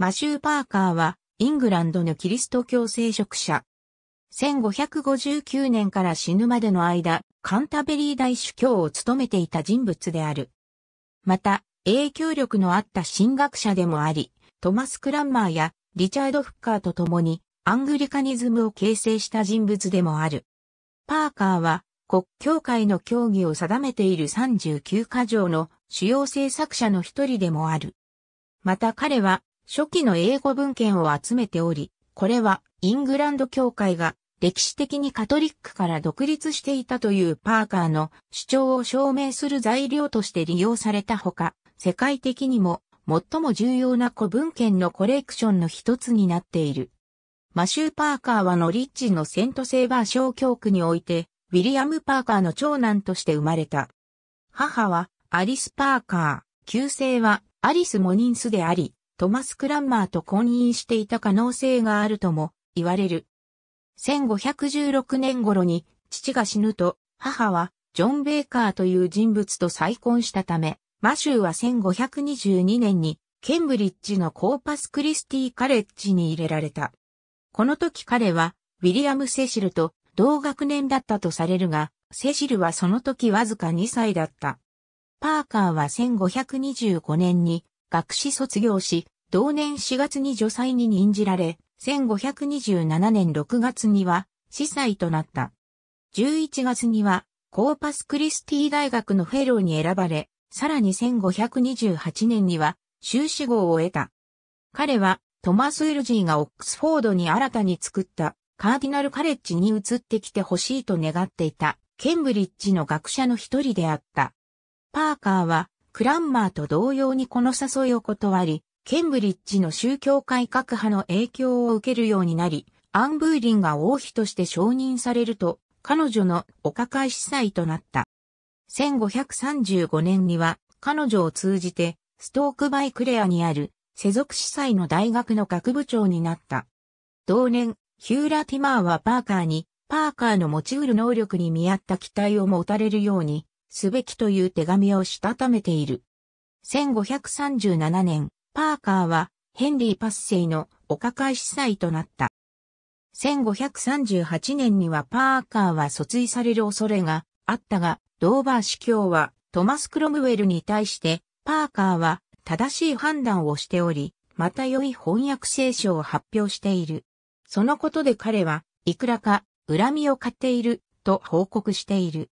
マシュー・パーカーは、イングランドのキリスト教聖職者。1559年から死ぬまでの間、カンタベリー大主教を務めていた人物である。また、影響力のあった神学者でもあり、トマス・クランマーやリチャード・フッカーと共に、アングリカニズムを形成した人物でもある。パーカーは、国教会の教義を定めている39カ条の主要制作者の一人でもある。また彼は、初期の英語文献を集めており、これはイングランド教会が歴史的にカトリックから独立していたというパーカーの主張を証明する材料として利用されたほか、世界的にも最も重要な古文献のコレクションの一つになっている。マシュー・パーカーはノリッジのセント・セーバー小教区において、ウィリアム・パーカーの長男として生まれた。母はアリス・パーカー、旧姓はアリス・モニンスであり、トマス・クランマーと婚姻していた可能性があるとも言われる。1516年頃に父が死ぬと母はジョン・ベーカーという人物と再婚したため、マシューは1522年にケンブリッジのコーパスクリスティカレッジに入れられた。この時彼はウィリアム・セシルと同学年だったとされるが、セシルはその時わずか2歳だった。パーカーは1525年に学士卒業し、同年4月に女祭に任じられ、1527年6月には司祭となった。11月にはコーパスクリスティ大学のフェローに選ばれ、さらに1528年には修士号を得た。彼はトマス・エルジーがオックスフォードに新たに作ったカーディナルカレッジに移ってきてほしいと願っていたケンブリッジの学者の一人であった。パーカーはクランマーと同様にこの誘いを断り、ケンブリッジの宗教改革派の影響を受けるようになり、アン・ブーリンが王妃として承認されると、彼女のお抱え司祭となった。1535年には、彼女を通じて、ストークバイクレアにある、世俗司祭の大学の学部長になった。同年、ヒューラ・ティマーはパーカーに、パーカーの持ち得る能力に見合った期待を持たれるように、すべきという手紙をしたためている。1537年、パーカーはヘンリー・パッセイのお抱え司祭となった。1538年にはパーカーは訴追される恐れがあったが、ドーバー司教はトマス・クロムウェルに対してパーカーは正しい判断をしており、また良い翻訳聖書を発表している。そのことで彼はいくらか恨みを買っていると報告している。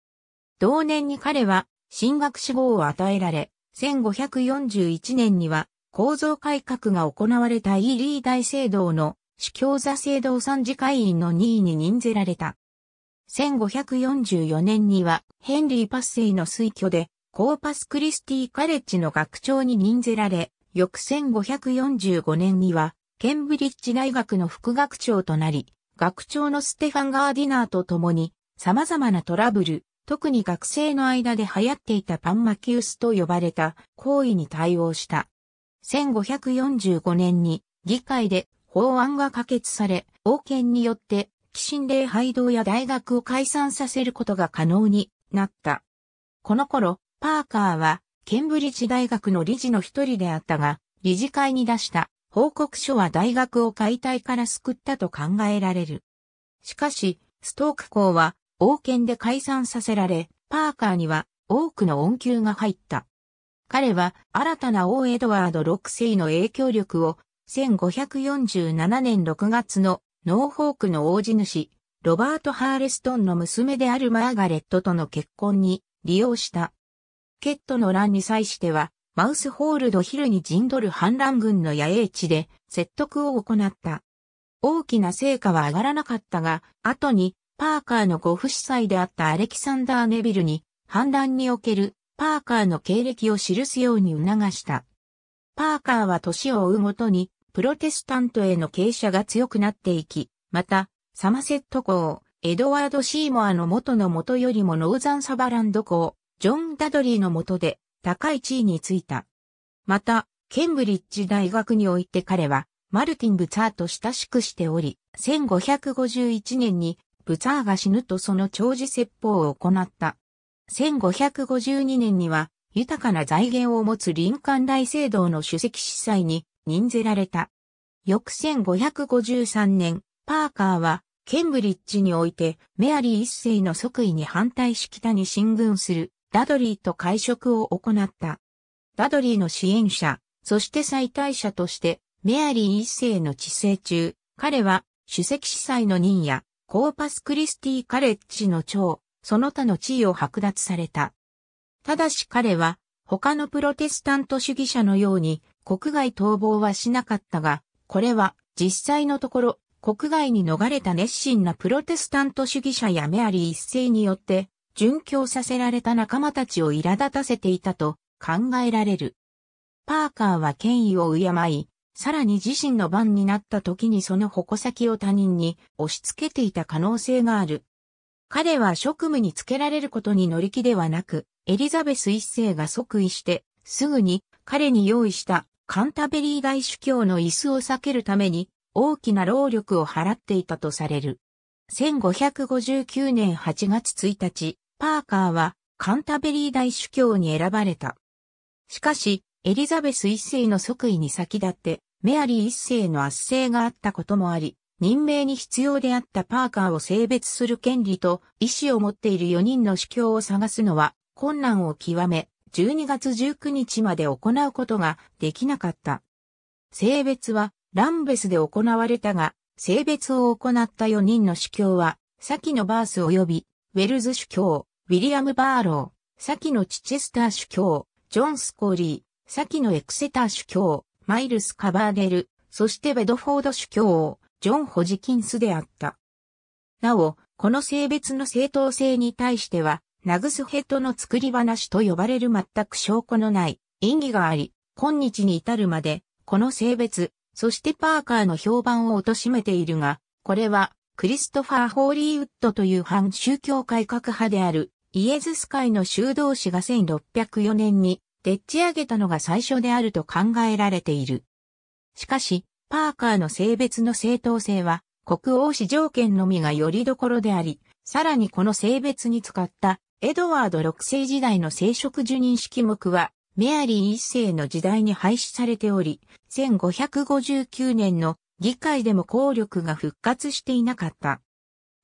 同年に彼は進学志望を与えられ、1541年には構造改革が行われたイーリー大聖堂の主教座聖堂参事会員の2位に任ぜられた。1544年にはヘンリー・パッセイの推挙でコーパス・クリスティ・カレッジの学長に任ぜられ、翌1545年にはケンブリッジ大学の副学長となり、学長のステファン・ガーディナーと共に様々なトラブル、特に学生の間で流行っていたパンマキウスと呼ばれた行為に対応した。1545年に議会で法案が可決され、王権によって寄進礼拝堂や大学を解散させることが可能になった。この頃、パーカーはケンブリッジ大学の理事の一人であったが、理事会に出した報告書は大学を解体から救ったと考えられる。しかし、ストーク校は王権で解散させられ、パーカーには多くの恩給が入った。彼は新たな王エドワード6世の影響力を1547年6月のノーフォークの王子主、ロバート・ハーレストンの娘であるマーガレットとの結婚に利用した。ケットの乱に際しては、マウスホールドヒルに陣取る反乱軍の野営地で説得を行った。大きな成果は上がらなかったが、後にパーカーのご夫妻であったアレキサンダー・ネビルに、反乱におけるパーカーの経歴を記すように促した。パーカーは年を追うごとに、プロテスタントへの傾斜が強くなっていき、また、サマセット校、エドワード・シーモアの元の元よりもノーザン・サバランド校、ジョン・ダドリーの元で高い地位についた。また、ケンブリッジ大学において彼は、マルティン・ブツァーと親しくしており、1551年にブツァーが死ぬとその長寿説法を行った。1552年には、豊かな財源を持つ林間大聖堂の主席司祭に任ぜられた。翌1553年、パーカーは、ケンブリッジにおいて、メアリー一世の即位に反対し北に進軍する、ダドリーと会食を行った。ダドリーの支援者、そして最大者として、メアリー一世の治世中、彼は、主席司祭の任や、コーパスクリスティカレッジの長、その他の地位を剥奪された。ただし彼は、他のプロテスタント主義者のように、国外逃亡はしなかったが、これは、実際のところ、国外に逃れた熱心なプロテスタント主義者やメアリー一世によって、殉教させられた仲間たちを苛立たせていたと考えられる。パーカーは権威を敬い、さらに自身の番になった時にその矛先を他人に押し付けていた可能性がある。彼は職務につけられることに乗り気ではなく、エリザベス一世が即位して、すぐに彼に用意したカンタベリー大主教の椅子を避けるために大きな労力を払っていたとされる。1559年8月1日、パーカーはカンタベリー大主教に選ばれた。しかし、エリザベス一世の即位に先立って、メアリー一世の圧政があったこともあり、任命に必要であったパーカーを性別する権利と意思を持っている4人の司教を探すのは困難を極め、12月19日まで行うことができなかった。性別はランベスで行われたが、性別を行った4人の司教は、先のバース及び、ウェルズ主教、ウィリアム・バーロー、先のチチェスター主教、ジョン・スコーリ先のエクセター主教、マイルス・カバーデル、そしてベドフォード主教ジョン・ホジキンスであった。なお、この性別の正当性に対しては、ナグスヘッドの作り話と呼ばれる全く証拠のない意義があり、今日に至るまで、この性別、そしてパーカーの評判を貶めているが、これは、クリストファー・ホーリーウッドという反宗教改革派である、イエズス会の修道士が1604年にでっち上げたのが最初であると考えられている。しかし、パーカーの性別の正当性は、国王史条件のみがよりどころであり、さらにこの性別に使ったエドワード6世時代の聖職受認式目は、メアリー1世の時代に廃止されており、1559年の議会でも効力が復活していなかった。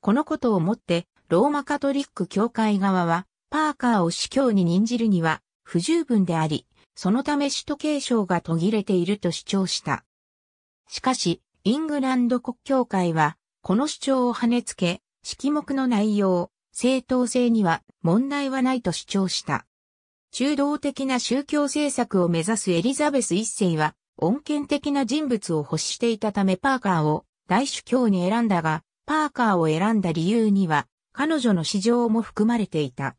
このことをもって、ローマカトリック教会側は、パーカーを司教に任じるには、不十分であり、そのため首都継承が途切れていると主張した。しかし、イングランド国教会は、この主張を跳ねつけ、式目の内容、正当性には問題はないと主張した。中道的な宗教政策を目指すエリザベス一世は、穏健的な人物を欲していたためパーカーを大主教に選んだが、パーカーを選んだ理由には、彼女の市場も含まれていた。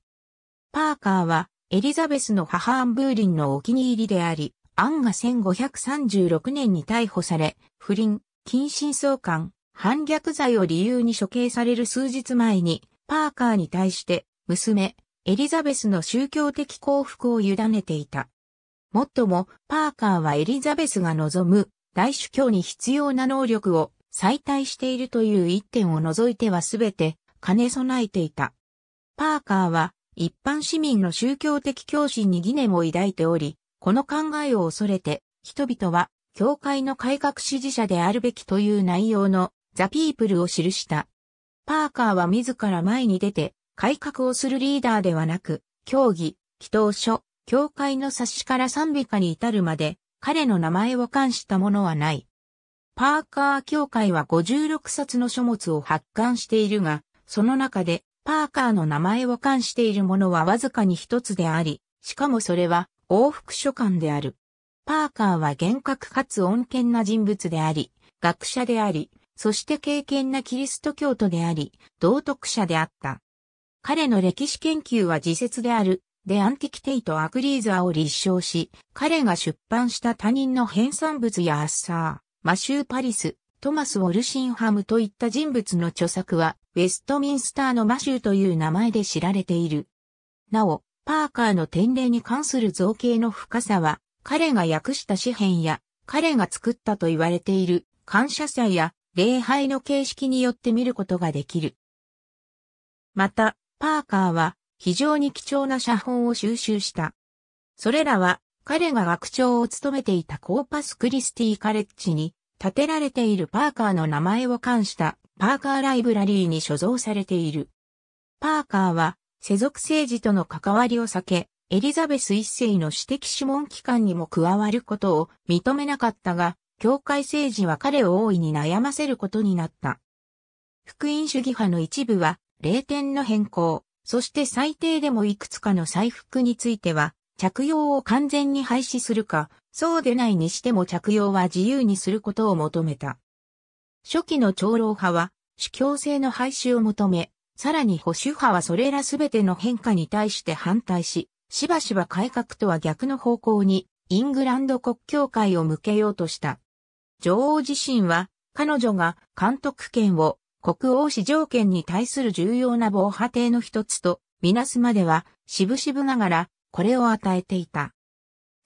パーカーは、エリザベスの母アン・ブーリンのお気に入りであり、アンが1536年に逮捕され、不倫、近親相関、反逆罪を理由に処刑される数日前に、パーカーに対して、娘、エリザベスの宗教的幸福を委ねていた。もっとも、パーカーはエリザベスが望む、大主教に必要な能力を再退しているという一点を除いてはすべて兼ね備えていた。パーカーは一般市民の宗教的教師に疑念を抱いており、この考えを恐れて、人々は、教会の改革支持者であるべきという内容のザ・ピープルを記した。パーカーは自ら前に出て、改革をするリーダーではなく、教義、祈祷書、教会の冊子から賛美歌に至るまで、彼の名前を冠したものはない。パーカー教会は56冊の書物を発刊しているが、その中でパーカーの名前を冠しているものはわずかに一つであり、しかもそれは往復書簡である。パーカーは厳格かつ穏健な人物であり、学者であり、そして敬虔なキリスト教徒であり、道徳者であった。彼の歴史研究は自説である、でアンティキテイト・アクリーザーを立証し、彼が出版した他人の編纂物やアッサー、マシュー・パリス、トマス・ウォルシンハムといった人物の著作は、ウェストミンスターのマシューという名前で知られている。なお、パーカーの典礼に関する造形の深さは、彼が訳した詩篇や、彼が作ったと言われている感謝祭や礼拝の形式によって見ることができる。また、パーカーは非常に貴重な写本を収集した。それらは彼が学長を務めていたコーパスクリスティカレッジに建てられているパーカーの名前を冠したパーカーライブラリーに所蔵されている。パーカーは、世俗政治との関わりを避け、エリザベス一世の私的諮問機関にも加わることを認めなかったが、教会政治は彼を大いに悩ませることになった。福音主義派の一部は、霊点の変更、そして最低でもいくつかの再服については、着用を完全に廃止するか、そうでないにしても着用は自由にすることを求めた。初期の長老派は、主教制の廃止を求め、さらに保守派はそれらすべての変化に対して反対し、しばしば改革とは逆の方向に、イングランド国教会を向けようとした。女王自身は、彼女が監督権を国王史条件に対する重要な防波堤の一つと、みなすまでは、渋々ながら、これを与えていた。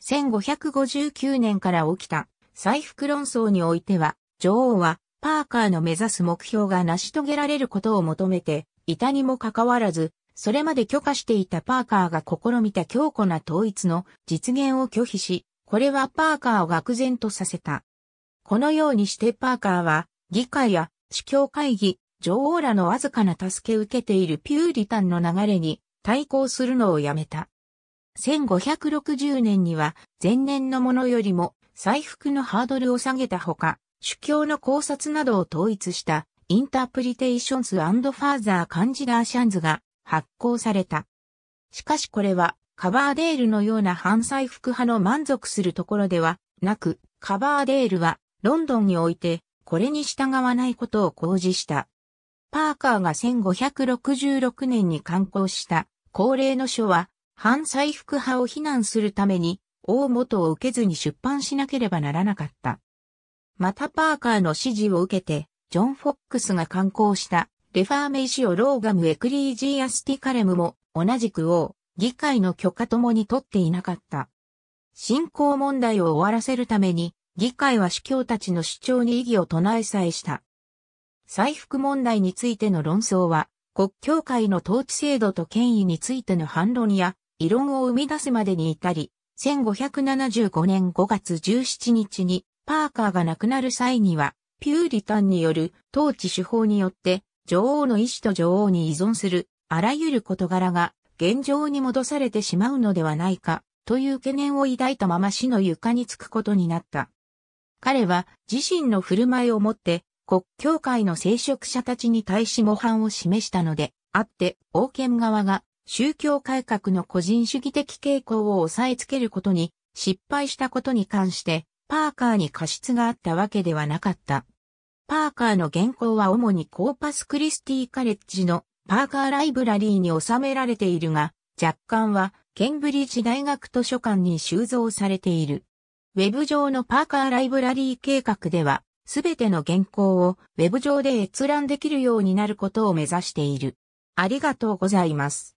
1559年から起きた、再復論争においては、女王は、パーカーの目指す目標が成し遂げられることを求めて、いたにもかかわらず、それまで許可していたパーカーが試みた強固な統一の実現を拒否し、これはパーカーを愕然とさせた。このようにしてパーカーは、議会や司教会議、女王らのわずかな助け受けているピューリタンの流れに対抗するのをやめた。1560年には前年のものよりも回復のハードルを下げたほか、主教の考察などを統一したインタープリテーションスファーザー・カンジダーシャンズが発行された。しかしこれはカバーデールのような反採服派の満足するところではなく、カバーデールはロンドンにおいてこれに従わないことを公示した。パーカーが1566年に刊行した恒例の書は反採服派を非難するために大元を受けずに出版しなければならなかった。またパーカーの指示を受けて、ジョン・フォックスが刊行したレファーメイシオ・ローガム・エクリージーアスティカレムも同じく王、議会の許可ともに取っていなかった。信仰問題を終わらせるために、議会は司教たちの主張に異議を唱えさえした。再服問題についての論争は、国教会の統治制度と権威についての反論や、異論を生み出すまでに至り、1575年5月17日にパーカーが亡くなる際には、ピューリタンによる統治手法によって、女王の意志と女王に依存する、あらゆる事柄が、現状に戻されてしまうのではないか、という懸念を抱いたまま死の床につくことになった。彼は自身の振る舞いをもって国教会の聖職者たちに対し模範を示したので、あって、王権側が宗教改革の個人主義的傾向を抑えつけることに失敗したことに関して、パーカーに過失があったわけではなかった。パーカーの原稿は主にコーパスクリスティカレッジのパーカーライブラリーに収められているが、若干はケンブリッジ大学図書館に収蔵されている。ウェブ上のパーカーライブラリー計画では、すべての原稿をウェブ上で閲覧できるようになることを目指している。ありがとうございます。